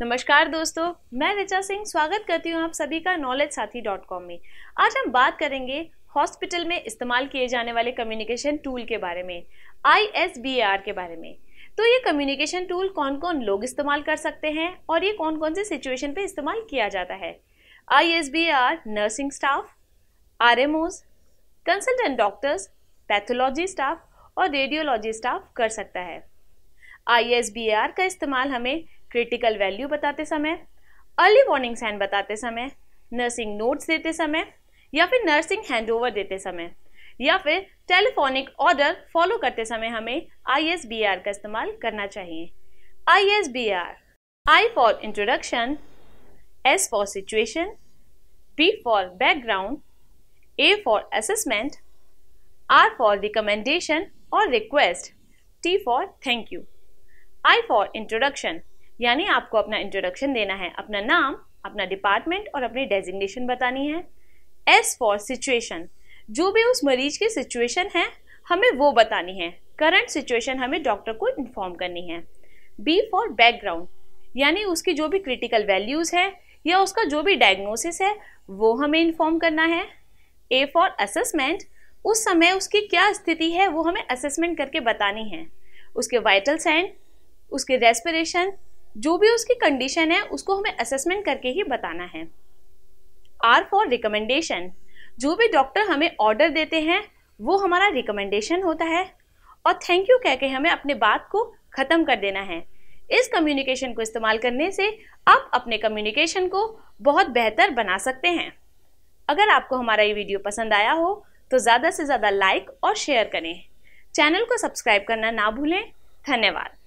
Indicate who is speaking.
Speaker 1: नमस्कार दोस्तों मैं ऋचा सिंह स्वागत करती हूँ आप सभी का नॉलेज साथी डॉट कॉम में आज हम बात करेंगे हॉस्पिटल में इस्तेमाल किए जाने वाले कम्युनिकेशन टूल के बारे में आई एस बी आर के बारे में तो ये कम्युनिकेशन टूल कौन कौन लोग इस्तेमाल कर सकते हैं और ये कौन कौन से सिचुएशन पे इस्तेमाल किया जाता है I S B R nursing staff or consultant doctors pathology staff और रेडियोलॉजी स्टाफ कर सकता है आई एस बी आर का इस्तेमाल हमें क्रिटिकल वैल्यू बताते समय अर्ली वार्निंग साइन बताते समय नर्सिंग नोट्स देते समय या फिर नर्सिंग हैंडओवर देते समय या फिर टेलीफोनिक ऑर्डर फॉलो करते समय हमें आई का इस्तेमाल करना चाहिए I S B R I for introduction S for situation B for background A for assessment R for recommendation और request T for thank you I for introduction यानी आपको अपना इंट्रोडक्शन देना है अपना नाम अपना डिपार्टमेंट और अपनी डेजिग्नेशन बतानी है एस फॉर सिचुएशन जो भी उस मरीज की सिचुएशन है हमें वो बतानी है करंट सिचुएशन हमें डॉक्टर को इन्फॉर्म करनी है बी फॉर बैकग्राउंड यानी उसकी जो भी क्रिटिकल वैल्यूज़ है या उसका जो भी डायग्नोसिस है वो हमें इन्फॉर्म करना है ए फॉर असेसमेंट उस समय उसकी क्या स्थिति है वो हमें असेसमेंट करके बतानी है उसके वाइटल साइन उसके रेस्पिरेशन जो भी उसकी कंडीशन है उसको हमें असेसमेंट करके ही बताना है आर फॉर रिकमेंडेशन जो भी डॉक्टर हमें ऑर्डर देते हैं वो हमारा रिकमेंडेशन होता है और थैंक यू कह के हमें अपने बात को ख़त्म कर देना है इस कम्युनिकेशन को इस्तेमाल करने से आप अपने कम्युनिकेशन को बहुत बेहतर बना सकते हैं अगर आपको हमारा ये वीडियो पसंद आया हो तो ज़्यादा से ज़्यादा लाइक और शेयर करें चैनल को सब्सक्राइब करना ना भूलें धन्यवाद